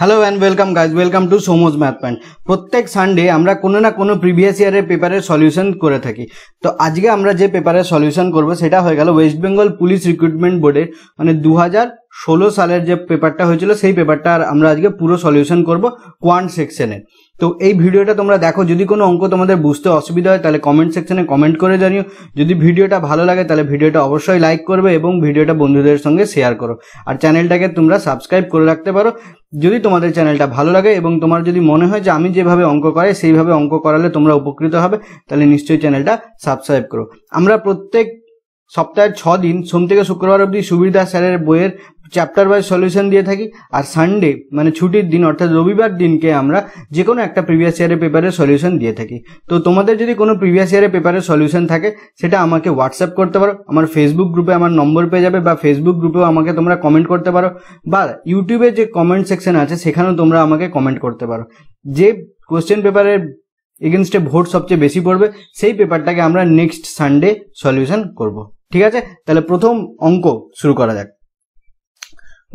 Hello and welcome guys welcome to Somoj math point প্রত্যেক Sunday আমরা কোনো না কোনো প্রিভিয়াস ইয়ারের পেপারের সলিউশন করে থাকি তো আজকে আমরা যে পেপারের সলিউশন করব সেটা হয়ে গেল ওয়েস্ট বেঙ্গল পুলিশ রিক্রুটমেন্ট বোর্ডের মানে দু ষোলো সালের যে পেপারটা হয়েছিল সেই পেপারটা আমরা আজকে পুরো সলিউশন করব কোয়ান্ট সেকশনের তো এই ভিডিওটা তোমরা দেখো যদি কোনো অঙ্ক তোমাদের বুঝতে অসুবিধা হয় তাহলে কমেন্ট সেকশনে কমেন্ট করে জানিও যদি ভিডিওটা ভালো লাগে তাহলে ভিডিওটা অবশ্যই লাইক করবে এবং ভিডিওটা বন্ধুদের সঙ্গে শেয়ার করো আর চ্যানেলটাকে তোমরা সাবস্ক্রাইব করে রাখতে পারো যদি তোমাদের চ্যানেলটা ভালো লাগে এবং তোমার যদি মনে হয় যে আমি যেভাবে অঙ্ক করাই সেইভাবে অঙ্ক করালে তোমরা উপকৃত হবে তাহলে নিশ্চয়ই চ্যানেলটা সাবস্ক্রাইব করো আমরা প্রত্যেক সপ্তাহের ছ দিন সোম থেকে শুক্রবার অবধি সুবিধা স্যারের বইয়ের চ্যাপ্টার ওয়াইজ সলিউশন দিয়ে থাকি আর সানডে মানে ছুটির দিন অর্থাৎ রবিবার দিনকে আমরা যে কোনো একটা প্রিভিয়াস ইয়ারের পেপারের সলিউশন দিয়ে থাকি তো তোমাদের যদি কোনো প্রিভিয়াস ইয়ারের পেপারের সলিউশন থাকে সেটা আমাকে হোয়াটসঅ্যাপ করতে পারো আমার ফেসবুক গ্রুপে আমার নম্বর পেয়ে যাবে বা ফেসবুক গ্রুপেও আমাকে তোমরা কমেন্ট করতে পারো বা ইউটিউবে যে কমেন্ট সেকশন আছে সেখানেও তোমরা আমাকে কমেন্ট করতে পারো যে কোয়েশ্চেন পেপারের এগেনস্টে ভোট সবচেয়ে বেশি পড়বে সেই পেপারটাকে আমরা নেক্সট সানডে সলিউশন করবো ঠিক আছে তাহলে প্রথম অঙ্ক শুরু করা যাক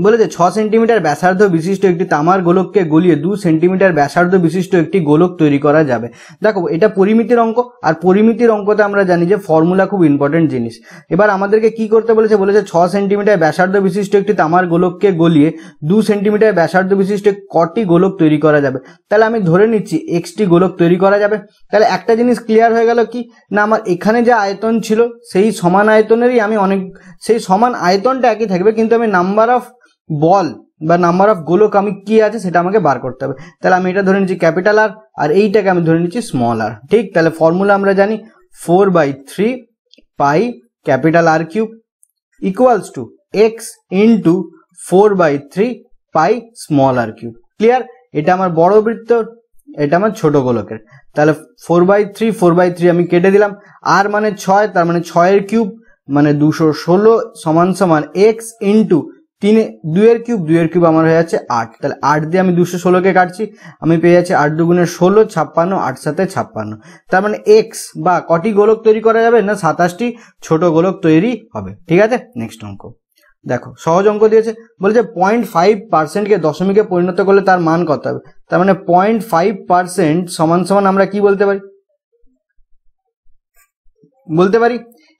বলেছে ছ সেন্টিমিটার ব্যাসার্ধ বিশিষ্ট একটি তামার গোলককে গলিয়ে দু সেন্টিমিটার ব্যাসার্ধ বিশিষ্ট একটি গোলক তৈরি করা যাবে দেখো এটা পরিমিতির অঙ্ক আর পরিমিতির অঙ্কতে আমরা জানি যে ফর্মুলা খুব ইম্পর্টেন্ট জিনিস এবার আমাদেরকে কি করতে বলেছে বলেছে ছ সেন্টিমিটার ব্যাসার্ধ বিশিষ্ট একটি তামার গোলককে গলিয়ে দু সেন্টিমিটার ব্যাসার্ধ বিশিষ্ট কটি গোলক তৈরি করা যাবে তাহলে আমি ধরে নিচ্ছি এক্সটি গোলক তৈরি করা যাবে তাহলে একটা জিনিস ক্লিয়ার হয়ে গেল কি না আমার এখানে যে আয়তন ছিল সেই সমান আয়তনেরই আমি অনেক সেই সমান আয়তনটা একই থাকবে কিন্তু আমি নাম্বার অফ বল বা নাম্বার অফ গোলক আমি কি আছে সেটা আমাকে বার করতে হবে তাহলে আমি এটা ধরে নিচ্ছি ক্যাপিটাল আর আর এইটাকে আমি ধরে নিচ্ছি স্মল আর ঠিক তাহলে ফর্মুলা আমরা জানি four by three pi capital R cube equals to X into four by three pi small R cube clear এটা আমার বড় বৃত্ত এটা আমার ছোট গোলকের তাহলে four by three four by three আমি কেটে দিলাম আর মানে ছয় তার মানে ছয়ের কিউব মানে দুশো ষোলো সমান সমান এক্স ইন্টু তিন দুয়ের কিউব দুয়ের কিউব আমার হয়ে যাচ্ছে আট তাহলে আট দিয়ে আমি দুশো ষোলোকে কাটছি আমি পেয়ে যাচ্ছি আট দুগুণের ষোলো ছাপ্পান্ন আট সাথে ছাপ্পান্ন তার মানে এক্স বা কটি গোলক তৈরি করা যাবে না সাতাশটি ছোট গোলক তৈরি হবে ঠিক আছে নেক্সট অঙ্ক দেখো সহজ অঙ্ক দিয়েছে বলেছে পয়েন্ট ফাইভ পার্সেন্টকে দশমিকে পরিণত করলে তার মান কত হবে তার মানে পয়েন্ট ফাইভ পার্সেন্ট সমান সমান আমরা কি বলতে পারি বলতে পারি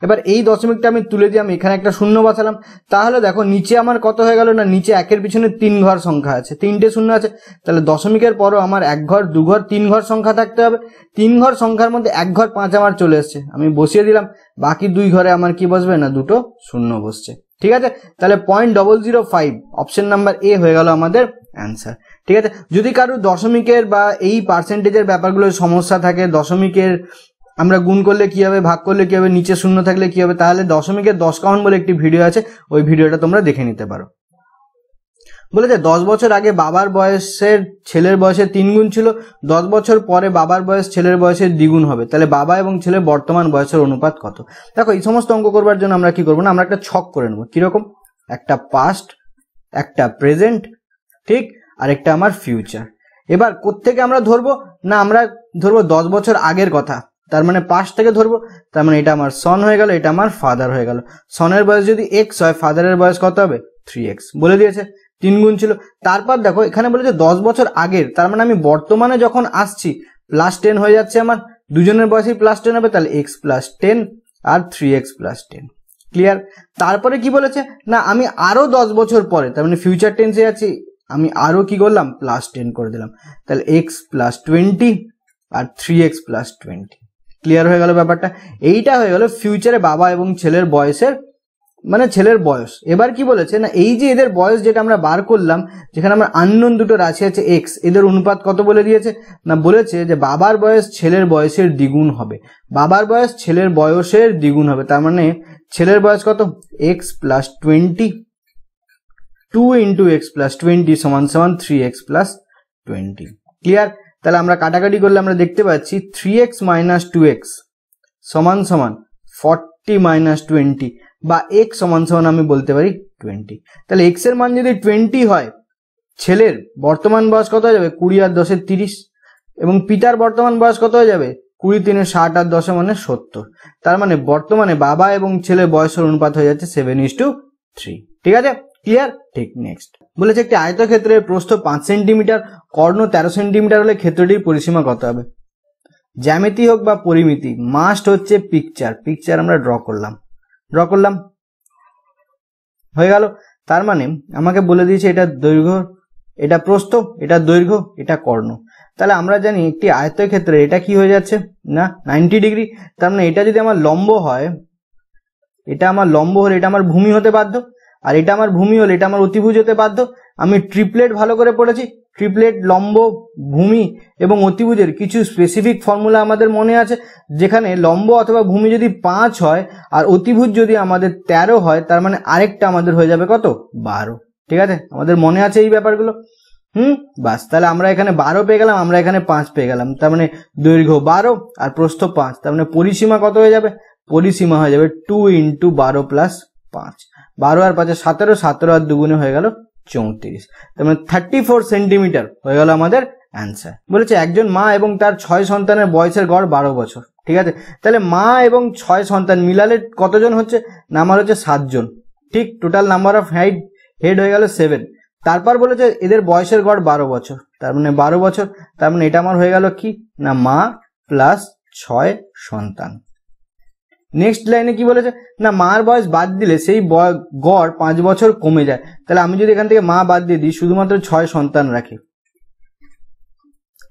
এবার এই দশমিকটা আমি তুলে দিয়ে আমি এখানে একটা শূন্য বসালাম তাহলে দেখো নিচে আমার কত হয়ে গেল না নিচে একের পিছনে তিন ঘর সংখ্যা আছে তিনটে শূন্য আছে তাহলে দশমিকের পরও আমার এক ঘর দু ঘর তিন ঘর সংখ্যা থাকতে হবে তিন ঘর সংখ্যার মধ্যে এক ঘর পাঁচ আমার চলে এসছে আমি বসিয়ে দিলাম বাকি দুই ঘরে আমার কি বসবে না দুটো শূন্য বসছে ঠিক আছে তাহলে point double zero five option number A হয়ে গেল আমাদের অ্যান্সার ঠিক আছে যদি কারো দশমিকের বা এই পার্সেন্টেজের ব্যাপারগুলো সমস্যা থাকে দশমিকের আমরা গুণ করলে কী হবে ভাগ করলে কী হবে নিচে শূন্য থাকলে কী হবে তাহলে দশমিকের দশ কাউন্ট বলে একটি ভিডিও আছে ওই ভিডিওটা তোমরা দেখে নিতে পারো বলেছে দশ বছর আগে বাবার বয়সের ছেলের বয়সে তিন গুণ ছিল দশ বছর পরে বাবার বয়স ছেলের বয়সে দ্বিগুণ হবে তাহলে বাবা এবং ছেলে বর্তমান বয়সের অনুপাত কত দেখো এই সমস্ত অঙ্ক করবার জন্য আমরা কি করবো না আমরা একটা ছক করে নেবো কিরকম একটা পাস্ট একটা প্রেজেন্ট ঠিক আর একটা আমার ফিউচার এবার কোত্থেকে আমরা ধরবো না আমরা ধরবো দশ বছর আগের কথা তার মানে পাশ থেকে ধরবো তার মানে এটা আমার সন হয়ে গেল এটা আমার ফাদার হয়ে গেল সনের বয়স যদি এক্স হয় ফাদারের বয়স কত হবে থ্রি এক্স বলে দিয়েছে তিন গুণ ছিল তারপর দেখো এখানে বলেছে দশ বছর আগের তার মানে আমি বর্তমানে যখন আসছি প্লাস টেন হয়ে যাচ্ছে আমার দুজনের বয়সই প্লাস টেন হবে তাহলে এক্স প্লাস টেন আর three x plus ten clear তারপরে কি বলেছে না আমি আরও দশ বছর পরে তার মানে ফিউচার টেন্সে আছি আমি আরও কি করলাম প্লাস টেন করে দিলাম তাহলে এক্স প্লাস টোয়েন্টি আর three x plus twenty clear হয়ে গেল ব্যাপারটা এইটা হয়ে গেল ফিউচারে বাবা এবং ছেলের বয়সের মানে ছেলের বয়স এবার কি বলেছে না এই যে এদের বয়স যেটা আমরা বার করলাম যেখানে আমরা আন্নন দুটো রাশি আছে এক্স এদের অনুপাত কত বলে দিয়েছে না বলেছে যে বাবার বয়স ছেলের বয়সের দ্বিগুণ হবে বাবার বয়স ছেলের বয়সের দ্বিগুণ হবে তার মানে ছেলের বয়স কত x plus twenty two into x plus twenty সমান সমান three x plus twenty clear তাহলে আমরা কাটাকাটি করলে আমরা দেখতে পাচ্ছি three x minus two x সমান সমান ফর্টি মাইনাস টোয়েন্টি বা এক্স সমান সমান আমি বলতে পারি টোয়েন্টি তাহলে এক্স এর মান যদি টোয়েন্টি হয় ছেলের বর্তমান বয়স কত হয়ে যাবে কুড়ি আর দশের তিরিশ এবং পিতার বর্তমান বয়স কত হয়ে যাবে কুড়ি তিনে ষাট আর দশে মানে সত্তর তার মানে বর্তমানে বাবা এবং ছেলে বয়সের অনুপাত হয়ে যাচ্ছে সেভেন ইস টু থ্রি ঠিক আছে ক্লিয়ার ঠিক নেক্সট বলেছে একটি আয়তক্ষেত্রের প্রস্থ পাঁচ সেন্টিমিটার কর্ণ তেরো সেন্টিমিটার হলে ক্ষেত্রটির পরিসীমা কত হবে জ্যামিতি হোক বা পরিমিতি মাস্ট হচ্ছে পিকচার পিকচার আমরা ড্র করলাম ড্র করলাম হয়ে গেল তার মানে আমাকে বলে দিয়েছে এটা দৈর্ঘ্য এটা প্রস্থ এটা দৈর্ঘ্য এটা কর্ণ তাহলে আমরা জানি একটি আয়তক্ষেত্রে এটা কি হয়ে যাচ্ছে না নাইনটি ডিগ্রি তার মানে এটা যদি আমার লম্ব হয় এটা আমার লম্ব হলে এটা আমার ভূমি হতে বাধ্য আর এটা আমার ভূমি হল এটা আমার অতিভুজ হতে বাধ্য আমি ট্রিপলেট ভালো করে পড়েছি ট্রিপলেট লম্ব ভূমি এবং অতিভুজের কিছু স্পেসিফিক ফর্মুলা আমাদের মনে আছে যেখানে লম্ব অথবা ভূমি যদি পাঁচ হয় আর অতিভুজ যদি আমাদের ১৩ হয় তার মানে আরেকটা আমাদের হয়ে যাবে কত বারো ঠিক আছে আমাদের মনে আছে এই ব্যাপারগুলো হুম বাস তাহলে আমরা এখানে বারো পেয়ে গেলাম আমরা এখানে পাঁচ পেয়ে গেলাম তার মানে দৈর্ঘ্য বারো আর প্রস্থ পাঁচ তার মানে পরিসীমা কত হয়ে যাবে পরিসীমা হয়ে যাবে টু ইন্টু বারো প্লাস পাঁচ বারো আর পাঁচে সতেরো সতেরো আর দুগুণে হয়ে গেল চৌত্রিশ তার মানে থার্টি ফোর সেন্টিমিটার হয়ে গেল আমাদের অ্যান্সার বলেছে একজন মা এবং তার ছয় সন্তানের বয়সের গড় বারো বছর ঠিক আছে তাহলে মা এবং ছয় সন্তান মিলালে কতজন হচ্ছে নাম্বার হচ্ছে সাতজন ঠিক total number of head head হয়ে গেল সেভেন তারপর বলেছে এদের বয়সের গড় বারো বছর তার মানে বারো বছর তার মানে এটা আমার হয়ে গেল কি না মা প্লাস ছয় সন্তান নেক্সট লাইনে কি বলেছে না মার বয়স বাদ দিলে সেই গড় পাঁচ বছর কমে যায় তাহলে আমি যদি এখান থেকে মা বাদ দিয়ে দিই শুধুমাত্র ছয় সন্তান রাখি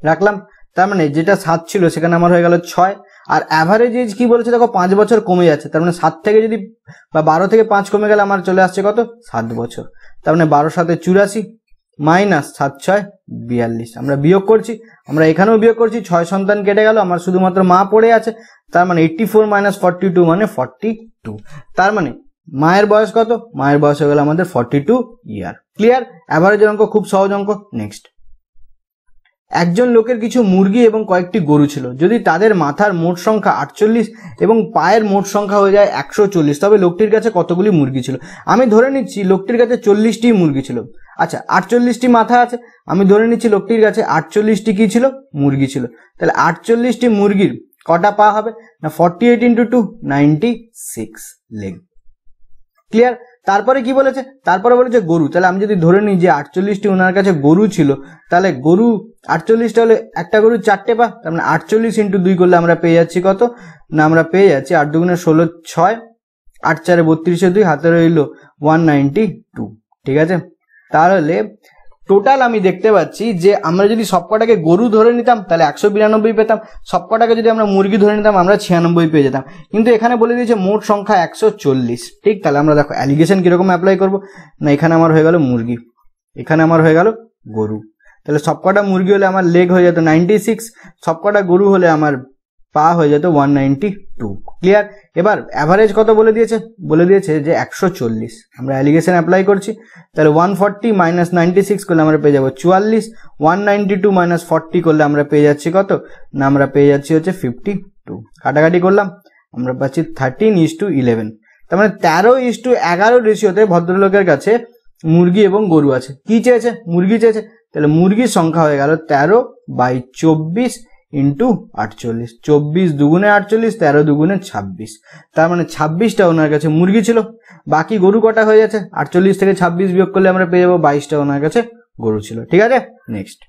রাখলাম তার মানে যেটা সাত ছিল সেখানে আমার হয়ে গেল ছয় আর অ্যাভারেজ এজ কি বলেছে দেখো পাঁচ বছর কমে যাচ্ছে তার মানে সাত থেকে যদি বা বারো থেকে পাঁচ কমে গেলে আমার চলে আসছে কত সাত বছর তার মানে বারো সাথে চুরাশি মাইনাস সাত ছয় বিয়াল্লিশ আমরা বিয়োগ করছি আমরা এখানেও বিয়োগ করছি ছয় সন্তান কেটে গেল আমার শুধুমাত্র মা পড়ে আছে তার মানে eighty four minus forty two মানে ফর্টি টু তার মানে মায়ের বয়স কত মায়ের বয়স হয়ে গেল আমাদের ফর্টি টু ইয়ার ক্লিয়ার অ্যাভারেজের অঙ্ক খুব সহজ অঙ্ক নেক্সট একজন লোকের কিছু মুরগি এবং কয়েকটি গরু ছিল যদি তাদের মাথার মোট সংখ্যা আটচল্লিশ এবং পায়ের মোট সংখ্যা হয়ে যায় একশো চল্লিশ তবে লোকটির কাছে কতগুলি মুরগি ছিল আমি ধরে নিচ্ছি লোকটির কাছে চল্লিশটি মুরগি ছিল আচ্ছা আটচল্লিশটি মাথা আছে আমি ধরে নিচ্ছি লোকটির কাছে আটচল্লিশটি কি ছিল মুরগি ছিল তাহলে আটচল্লিশটি মুরগির কটা পা হবে না forty eight into two ninety six leg clear তারপরে কি বলেছে তারপরে বলেছে গরু তাহলে আমি যদি ধরে নিই যে আটচল্লিশটি ওনার কাছে গরু ছিল তাহলে গরু আটচল্লিশটা হলে একটা গরু চারটে পা তার মানে আটচল্লিশ ইন্টু দুই করলে আমরা পেয়ে যাচ্ছি কত না আমরা পেয়ে যাচ্ছি আট দুগুণে ষোলো ছয় আট চারে বত্রিশে দুই হাতে রইল ওয়ান নাইনটি টু ঠিক আছে তাহলে টোটাল আমি দেখতে পাচ্ছি যে আমরা যদি সবকটাকে গরু ধরে নিতাম তাহলে একশো বিরানব্বই পেতাম সবকটাকে যদি আমরা মুরগি ধরে নিতাম আমরা ছিয়ানব্বই পেয়ে যেতাম কিন্তু এখানে বলে দিয়েছে মোট সংখ্যা একশো চল্লিশ ঠিক তাহলে আমরা দেখো অ্যালিগেশন কীরকম অ্যাপ্লাই করবো না এখানে আমার হয়ে গেল মুরগি এখানে আমার হয়ে গেল গরু তাহলে সবকটা মুরগি হলে আমার লেগ হয়ে যেত নাইনটি সিক্স সবকটা গরু হলে আমার পা হয়ে যেত ওয়ান নাইনটি টু ক্লিয়ার এবার অ্যাভারেজ কত বলে দিয়েছে বলে দিয়েছে যে একশো চল্লিশ আমরা অ্যালিগেশন অ্যাপ্লাই করছি তাহলে one forty minus ninety six করলে আমরা পেয়ে যাবো চুয়াল্লিশ one ninety two minus forty করলে আমরা পেয়ে যাচ্ছি কত না আমরা পেয়ে যাচ্ছি হচ্ছে ফিফটি টু কাটাকাটি করলাম আমরা পাচ্ছি থার্টিন ইস টু ইলেভেন তার মানে তেরো ইস টু এগারো রেশিওতে ভদ্রলোকের কাছে মুরগি এবং গরু আছে কি চেয়েছে মুরগি চেয়েছে তাহলে মুরগির সংখ্যা হয়ে গেল তেরো বাই চব্বিশ ইন্টু আটচল্লিশ চব্বিশ দুগুণে আটচল্লিশ তেরো দুগুণে ছাব্বিশ তার মানে ছাব্বিশটা ওনার কাছে মুরগি ছিল বাকি গরু কটা হয়ে যাচ্ছে আটচল্লিশ থেকে ছাব্বিশ বিয়োগ করলে আমরা পেয়ে যাবো বাইশটা ওনার কাছে গরু ছিল ঠিক আছে নেক্সট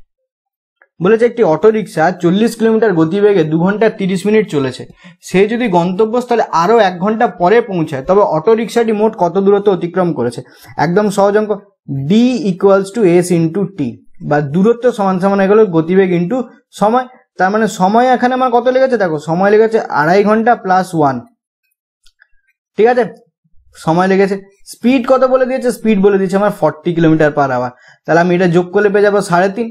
বলেছে একটি অটোরিক্সা চল্লিশ কিলোমিটার গতিবেগে দু ঘন্টা তিরিশ মিনিট চলেছে সে যদি গন্তব্যস্থলে আরও এক ঘন্টা পরে পৌঁছায় তবে রিক্সাটি মোট কত দূরত্ব অতিক্রম করেছে একদম সহজ অঙ্ক D equals to S into T বা দূরত্ব সমান সমান হয়ে গেল গতিবেগ ইন্টু সময় তার মানে সময় এখানে আমার কত লেগেছে দেখো সময় লেগেছে আড়াই ঘন্টা প্লাস ওয়ান ঠিক আছে সময় লেগেছে স্পিড কত বলে দিয়েছে স্পিড বলে দিয়েছে আমার ফর্টি কিলোমিটার পার আওয়ার তাহলে আমি এটা যোগ করলে পেয়ে যাবো সাড়ে তিন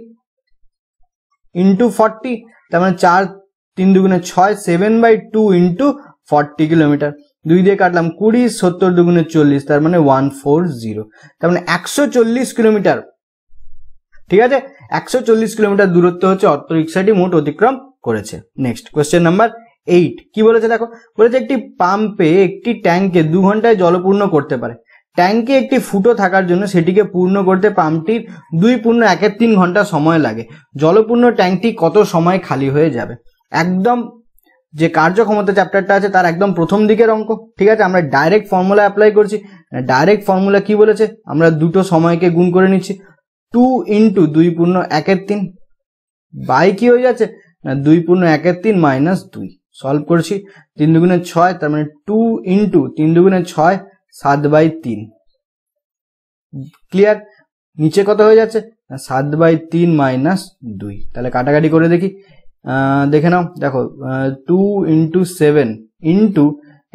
ইন্টু ফর্টি তার মানে চার তিন দুগুণে ছয় seven by two into forty kilometre দুই দিয়ে কাটলাম কুড়ি সত্তর দুগুণে চল্লিশ তার মানে ওয়ান ফোর জিরো তার মানে একশো চল্লিশ কিলোমিটার ঠিক আছে একশো চল্লিশ কিলোমিটার দূরত্ব হচ্ছে অটো রিক্সাটি মোট অতিক্রম করেছে নেক্সট কোয়েশ্চেন নাম্বার এইট কি বলেছে দেখো বলেছে একটি পাম্পে একটি ট্যাঙ্কে দু ঘন্টায় জলপূর্ণ করতে পারে ট্যাঙ্কে একটি ফুটো থাকার জন্য সেটিকে পূর্ণ করতে পাম্পটির দুই পূর্ণ একের তিন ঘন্টা সময় লাগে জলপূর্ণ ট্যাঙ্কটি কত সময় খালি হয়ে যাবে একদম যে কার্যক্ষমতা চ্যাপ্টারটা আছে তার একদম প্রথম দিকের অঙ্ক ঠিক আছে আমরা ডাইরেক্ট ফর্মুলা অ্যাপ্লাই করছি ডাইরেক্ট ফর্মুলা কি বলেছে আমরা দুটো সময়কে গুণ করে নিচ্ছি টু ইন্টু দুই পূর্ণ একের তিন বাই কি হয়ে যাচ্ছে না দুই পূর্ণ একের তিন মাইনাস দুই সলভ করছি তিন দুগুণে ছয় তার মানে টু ইন্টু তিন দুগুণে ছয় সাত বাই তিন ক্লিয়ার নিচে কত হয়ে যাচ্ছে সাত বাই তিন মাইনাস দুই তাহলে কাটাকাটি করে দেখি দেখে নাও দেখো টু ইন্টু সেভেন ইন্টু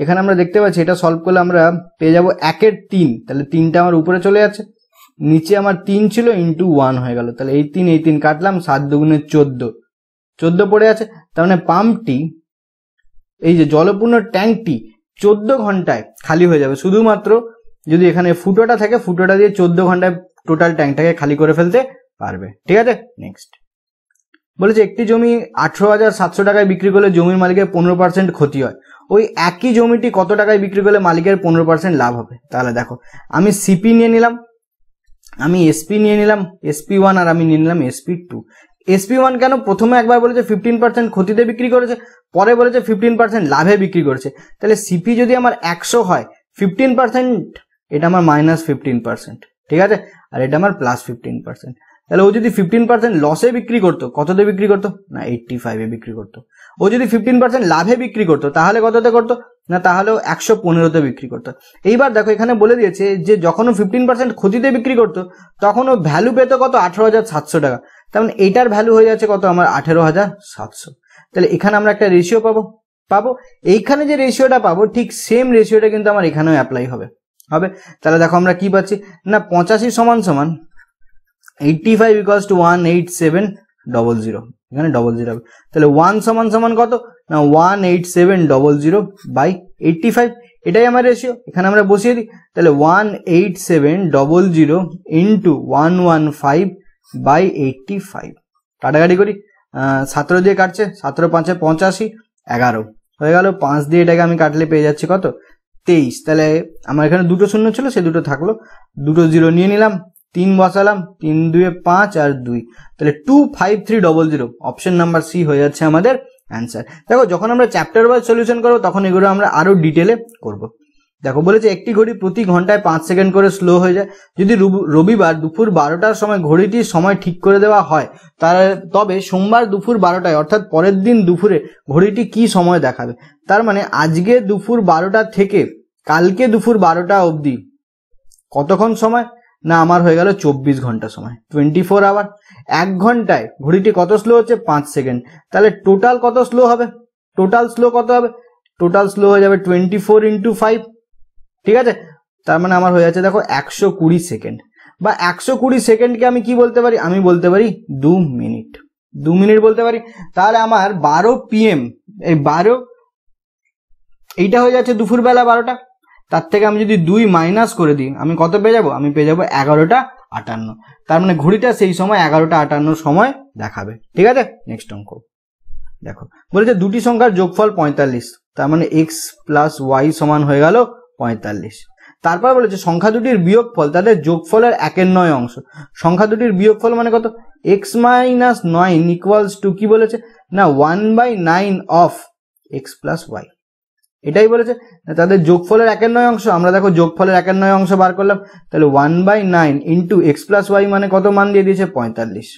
এখানে আমরা দেখতে পাচ্ছি এটা সলভ করলে আমরা পেয়ে যাবো একের তিন তাহলে তিনটা আমার উপরে চলে যাচ্ছে নিচে আমার তিন ছিল ইন্টু ওয়ান হয়ে গেল তাহলে এই তিন এই তিন কাটলাম সাত দুগুণে চোদ্দ চোদ্দ পড়ে আছে তার মানে পাম্পটি এই যে জলপূর্ণ ট্যাঙ্কটি চোদ্দ ঘন্টায় খালি হয়ে যাবে শুধুমাত্র যদি এখানে ফুটোটা থাকে ফুটোটা দিয়ে চোদ্দ ঘন্টায় টোটাল ট্যাঙ্কটাকে খালি করে ফেলতে পারবে ঠিক আছে নেক্সট বলেছে একটি জমি আঠেরো হাজার সাতশো টাকায় বিক্রি করলে জমির মালিকের পনেরো পার্সেন্ট ক্ষতি হয় ওই একই জমিটি কত টাকায় বিক্রি করলে মালিকের পনেরো পার্সেন্ট লাভ হবে তাহলে দেখো আমি সিপি নিয়ে নিলাম আমি এসপি নিয়ে নিলাম এসপি ওয়ান আর আমি নিয়ে নিলাম এসপি টু এসপি ওয়ান কেন প্রথমে একবার বলেছে ফিফটিন পার্সেন্ট ক্ষতিতে বিক্রি করেছে পরে বলেছে ফিফটিন পার্সেন্ট লাভে বিক্রি করেছে তাহলে সিপি যদি আমার একশো হয় ফিফটিন পার্সেন্ট এটা আমার মাইনাস ফিফটিন পার্সেন্ট ঠিক আছে আর এটা আমার প্লাস ফিফটিন পার্সেন্ট তাহলে ও যদি ফিফটিন পার্সেন্ট লসে বিক্রি করতো কততে বিক্রি করতো না এইটটি ফাইভে বিক্রি করতো ও যদি ফিফটিন পার্সেন্ট লাভে বিক্রি করতো তাহলে কততে করতো না তাহলেও একশো পনেরোতে বিক্রি করতো এইবার দেখো এখানে বলে দিয়েছে যে যখন ও ফিফটিন পার্সেন্ট ক্ষতিতে বিক্রি করতো তখন ও ভ্যালু পেতো কত আঠেরো হাজার সাতশো টাকা তেমন মানে এইটার ভ্যালু হয়ে যাচ্ছে কত আমার আঠেরো হাজার সাতশো তাহলে এখানে আমরা একটা রেশিও পাবো পাবো এইখানে যে রেশিওটা পাবো ঠিক সেম রেশিওটা কিন্তু আমার এখানেও অ্যাপ্লাই হবে হবে তাহলে দেখো আমরা কি পাচ্ছি না পঁচাশি সমান সমান eighty five equals to one eight seven double zero এখানে ডবল জিরো হবে তাহলে ওয়ান সমান সমান কত না one eight seven double zero by eighty five এটাই আমার রেশিও এখানে আমরা বসিয়ে দিই তাহলে one eight seven double zero into one one five by eighty five কাটাকাটি করি সতেরো দিয়ে কাটছে সতেরো পাঁচে পঁচাশি এগারো হয়ে গেল পাঁচ দিয়ে এটাকে আমি কাটলে পেয়ে যাচ্ছি কত তেইশ তাহলে আমার এখানে দুটো শূন্য ছিল সে দুটো থাকলো দুটো জিরো নিয়ে নিলাম তিন বসালাম তিন দুয়ে পাঁচ আর দুই তাহলে two five three double zero option number C হয়ে যাচ্ছে আমাদের অ্যান্সার দেখো যখন আমরা চ্যাপ্টার ওয়াইজ সলিউশন করবো তখন এগুলো আমরা আরও ডিটেলে করব। দেখো বলেছে একটি ঘড়ি প্রতি ঘন্টায় পাঁচ সেকেন্ড করে স্লো হয়ে যায় যদি রবিবার দুপুর বারোটার সময় ঘড়িটি সময় ঠিক করে দেওয়া হয় তার তবে সোমবার দুপুর বারোটায় অর্থাৎ পরের দিন দুপুরে ঘড়িটি কি সময় দেখাবে তার মানে আজকে দুপুর বারোটা থেকে কালকে দুপুর বারোটা অবধি কতক্ষণ সময় না আমার হয়ে গেল চব্বিশ ঘন্টা সময় টোয়েন্টি ফোর আওয়ার এক ঘন্টায় ঘড়িটি কত স্লো হচ্ছে পাঁচ সেকেন্ড তাহলে টোটাল কত স্লো হবে টোটাল স্লো কত হবে টোটাল স্লো হয়ে যাবে টোয়েন্টি ফোর ইন্টু ফাইভ ঠিক আছে তার মানে আমার হয়ে যাচ্ছে দেখো একশো কুড়ি সেকেন্ড বা একশো কুড়ি সেকেন্ডকে আমি কি বলতে পারি আমি বলতে পারি দু মিনিট দু মিনিট বলতে পারি তাহলে আমার বারো পিএম এই বারো এইটা হয়ে যাচ্ছে দুপুরবেলা বারোটা তার থেকে আমি যদি দুই মাইনাস করে দিই আমি কত পেয়ে যাব আমি পেয়ে যাবো এগারোটা আটান্ন তার মানে ঘড়িটা সেই সময় এগারোটা আটান্ন সময় দেখাবে ঠিক আছে নেক্সট অঙ্ক দেখো বলেছে দুটি সংখ্যার যোগফল পঁয়তাল্লিশ তার মানে এক্স প্লাস ওয়াই সমান হয়ে গেল পঁয়তাল্লিশ তারপর বলেছে সংখ্যা দুটির বিয়োগফল তাদের যোগফলের একের নয় অংশ সংখ্যা দুটির বিয়োগফল মানে কত x minus nine equals to কি বলেছে না one by nine of x plus y এটাই বলেছে তাদের যোগফলের একের নয় অংশ আমরা দেখো যোগফলের একের নয় অংশ বার করলাম তাহলে one by nine into x plus y মানে কত মান দিয়ে দিয়েছে পঁয়তাল্লিশ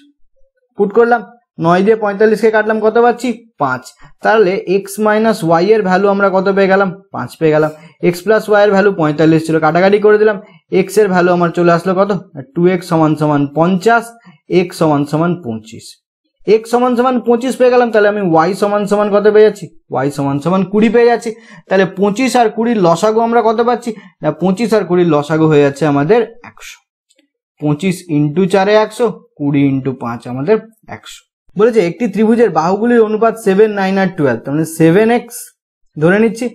পুট করলাম নয় দিয়ে পঁয়তাল্লিশকে কাটলাম কত পাচ্ছি পাঁচ তাহলে এক্স মাইনাস ওয়াই এর ভ্যালু আমরা কত পেয়ে গেলাম পাঁচ পেয়ে গেলাম এক্স প্লাস ওয়াই এর ভ্যালু পঁয়তাল্লিশ ছিল কাটাকাটি করে দিলাম এক্স এর ভ্যালু আমার চলে আসলো কত টু এক্স সমান সমান পঞ্চাশ এক্স সমান সমান পঁচিশ এক্স সমান সমান পঁচিশ পেয়ে গেলাম তাহলে আমি ওয়াই সমান সমান কত পেয়ে যাচ্ছি ওয়াই সমান সমান কুড়ি পেয়ে যাচ্ছি তাহলে পঁচিশ আর কুড়ির লসাগু আমরা কত পাচ্ছি না পঁচিশ আর কুড়ির লসাগু হয়ে যাচ্ছে আমাদের একশো পঁচিশ ইন্টু চারে একশো কুড়ি ইন্টু পাঁচ আমাদের একশো বলেছে একটি ত্রিভুজের বাহুগুলির অনুপাত সেভেন নাইন আর টুয়েলভ মানে সেভেন এক্স ধরে নিচ্ছি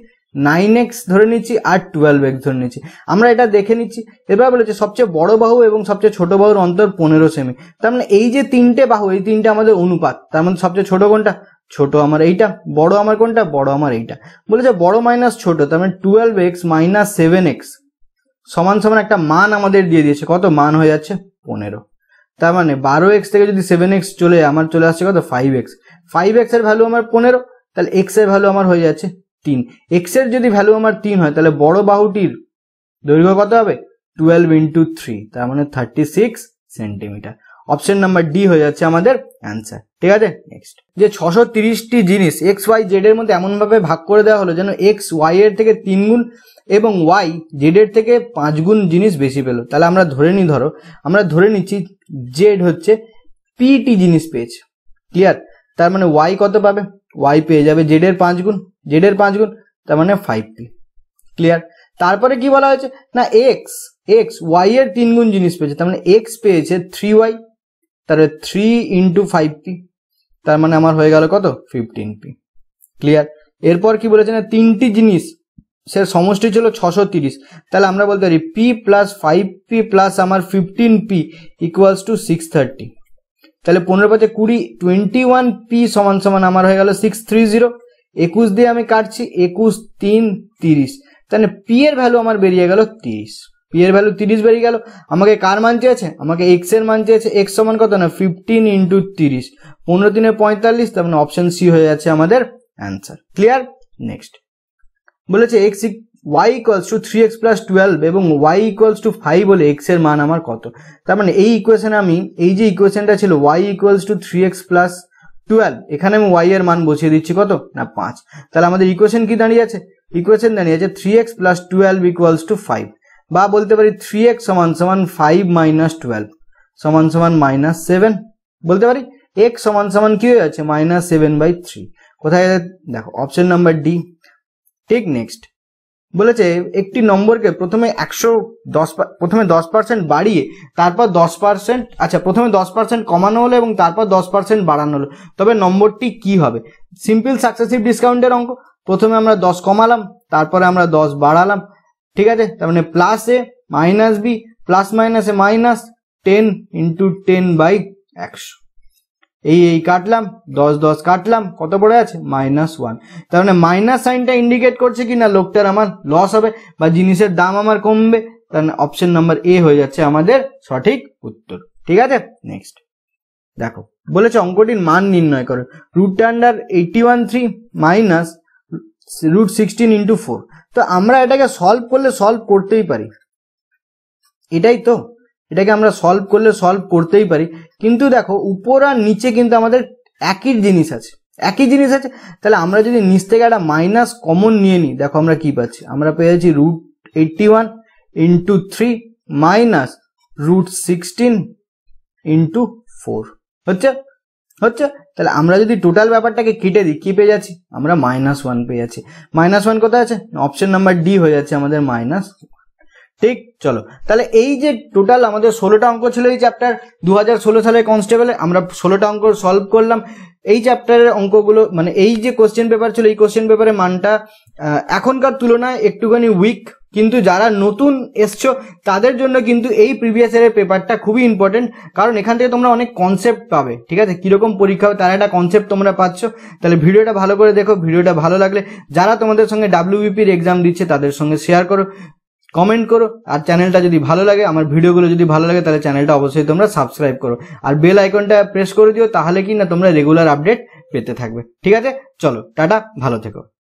নাইন এক্স ধরে নিচ্ছি আর টুয়েলভ এক্স ধরে নিচ্ছি আমরা এটা দেখে নিচ্ছি এবার বলেছে সবচেয়ে বড় বাহু এবং সবচেয়ে ছোট বাহুর অন্তর পনেরো সেমি তার মানে এই যে তিনটে বাহু এই তিনটে আমাদের অনুপাত তার মানে সবচেয়ে ছোট কোনটা ছোট আমার এইটা বড় আমার কোনটা বড় আমার এইটা বলেছে বড় মাইনাস ছোট তার মানে twelve x minus seven x সমান সমান একটা মান আমাদের দিয়ে দিয়েছে কত মান হয়ে যাচ্ছে পনেরো তার মানে বারো এক্স থেকে যদি সেভেন এক্স চলে আমার চলে আসছে কত ফাইভ এক্স ফাইভ এক্সের ভ্যালু আমার পনেরো তাহলে এক্স এর ভ্যালু আমার হয়ে যাচ্ছে তিন এক্সের যদি ভ্যালু আমার তিন হয় তাহলে বড় বাহুটির দৈর্ঘ্য কত হবে টুয়েলভ ইন্টু থ্রি তার মানে thirty six centimetre option number D হয়ে যাচ্ছে আমাদের অ্যান্সার ঠিক আছে নেক্সট যে ছশো তিরিশটি জিনিস এক্স ওয়াই জেড এর মধ্যে এমনভাবে ভাগ করে দেওয়া হলো যেন এক্স ওয়াই এর থেকে তিন গুণ এবং ওয়াই জেড এর থেকে পাঁচ গুণ জিনিস বেশি পেলো তাহলে আমরা ধরে নিই ধরো আমরা ধরে নিচ্ছি জেড হচ্ছে পিটি জিনিস পেয়েছে ক্লিয়ার তার মানে ওয়াই কত পাবে ওয়াই পেয়ে যাবে জেড এর পাঁচ গুণ জেডের পাঁচ গুণ তার মানে ফাইভ পি ক্লিয়ার তারপরে কি বলা হয়েছে না এক্স এক্স ওয়াই এর তিন গুণ জিনিস পেয়েছে তার মানে এক্স পেয়েছে থ্রি ওয়াই তাহলে থ্রি ইন্টু ফাইভ পি তার মানে আমার হয়ে গেল কত ফিফটিন পি ক্লিয়ার এরপর কি বলেছে না তিনটি জিনিস সে সমষ্টি ছিল ছশো তিরিশ তাহলে আমরা বলতে পারি p plus five p plus আমার fifteen p equals to six thirty তাহলে পনেরো পাঁচে কুড়ি টোয়েন্টি ওয়ান পি সমান সমান আমার হয়ে গেল সিক্স থ্রি জিরো একুশ দিয়ে আমি কাটছি একুশ তিন তিরিশ তাহলে পি এর ভ্যালু আমার বেরিয়ে গেল তিরিশ পি এর ভ্যালু তিরিশ বেরিয়ে গেল আমাকে কার মান চেয়েছে আমাকে এক্স এর মান চেয়েছে এক্স সমান কত না ফিফটিন ইন্টু তিরিশ পনেরো দিনে পঁয়তাল্লিশ তার মানে অপশন সি হয়ে যাচ্ছে আমাদের অ্যান্সার ক্লিয়ার নেক্সট বলেছে x y equals to three x plus twelve এবং ওয়াই ইকুয়ালস টু ফাইভ হলে এক্স এর মান আমার কত তার মানে এই ইকুয়েশনে আমি এই যে ইকুয়েশনটা ছিল y equals to three x plus twelve এখানে আমি ওয়াই এর মান বসিয়ে দিচ্ছি কত না পাঁচ তাহলে আমাদের ইকুয়েশন কি দাঁড়িয়ে আছে ইকুয়েশন দাঁড়িয়ে আছে three x plus twelve equals to five বা বলতে পারি থ্রি এক্স সমান সমান ফাইভ মাইনাস টুয়েলভ সমান সমান মাইনাস সেভেন বলতে পারি এক্স সমান সমান কি হয়ে যাচ্ছে মাইনাস সেভেন বাই থ্রি কোথায় দেখো অপশন নাম্বার ডি ঠিক নেক্সট বলেছে একটি নম্বরকে প্রথমে একশো দশ প্রথমে দশ পার্সেন্ট বাড়িয়ে তারপর দশ পার্সেন্ট আচ্ছা প্রথমে দশ পার্সেন্ট কমানো হলো এবং তারপর দশ পার্সেন্ট বাড়ানো হলো তবে নম্বরটি কি হবে সিম্পল সাকসেসিভ ডিসকাউন্টের অঙ্ক প্রথমে আমরা দশ কমালাম তারপরে আমরা দশ বাড়ালাম ঠিক আছে তার মানে plus A minus B plus minus A minus ten into ten by একশো এই এই কাটলাম দশ দশ কাটলাম কত পড়ে আছে মাইনাস ওয়ান তার মানে মাইনাস সাইনটা ইন্ডিকেট করছে কি না লোকটার আমার লস হবে বা জিনিসের দাম আমার কমবে তার মানে অপশন নাম্বার এ হয়ে যাচ্ছে আমাদের সঠিক উত্তর ঠিক আছে নেক্সট দেখো বলেছে অঙ্কটির মান নির্ণয় করে root under eighty one three minus root sixteen into four তো আমরা এটাকে সলভ করলে সলভ করতেই পারি এটাই তো এটাকে আমরা সলভ করলে সলভ করতেই পারি কিন্তু দেখো উপর আর নিচে কিন্তু আমাদের একই জিনিস আছে একই জিনিস আছে তাহলে আমরা যদি নিচ থেকে একটা মাইনাস কমন নিয়ে নিই দেখো আমরা কি পাচ্ছি আমরা পেয়েছি root eighty one into three minus root sixteen into four হচ্ছে হচ্ছে তাহলে আমরা যদি টোটাল ব্যাপারটাকে কেটে দিই কি পেয়ে যাচ্ছি আমরা মাইনাস ওয়ান পেয়ে যাচ্ছি মাইনাস ওয়ান কোথায় আছে অপশন নাম্বার ডি হয়ে যাচ্ছে আমাদের মাইনাস ঠিক চলো তাহলে এই যে টোটাল আমাদের ষোলোটা অঙ্ক ছিল এই চ্যাপ্টার দু সালে কনস্টেবলে আমরা ষোলোটা অঙ্ক সলভ করলাম এই চ্যাপ্টারের অঙ্কগুলো মানে এই যে কোশ্চেন পেপার ছিল এই কোশ্চেন পেপারের মানটা এখনকার তুলনায় একটুখানি উইক কিন্তু যারা নতুন এসছো তাদের জন্য কিন্তু এই প্রিভিয়াস ইয়ারের পেপারটা খুবই ইম্পর্টেন্ট কারণ এখান থেকে তোমরা অনেক কনসেপ্ট পাবে ঠিক আছে কীরকম পরীক্ষা হবে তার একটা কনসেপ্ট তোমরা পাচ্ছ তাহলে ভিডিওটা ভালো করে দেখো ভিডিওটা ভালো লাগলে যারা তোমাদের সঙ্গে ডাব্লিউবিপির এক্সাম দিচ্ছে তাদের সঙ্গে শেয়ার করো কমেন্ট করো আর চ্যানেলটা যদি ভালো লাগে আমার ভিডিওগুলো যদি ভালো লাগে তাহলে চ্যানেলটা অবশ্যই তোমরা সাবস্ক্রাইব করো আর বেল আইকনটা প্রেস করে দিও তাহলে কি না তোমরা রেগুলার আপডেট পেতে থাকবে ঠিক আছে চলো টাটা ভালো থেকো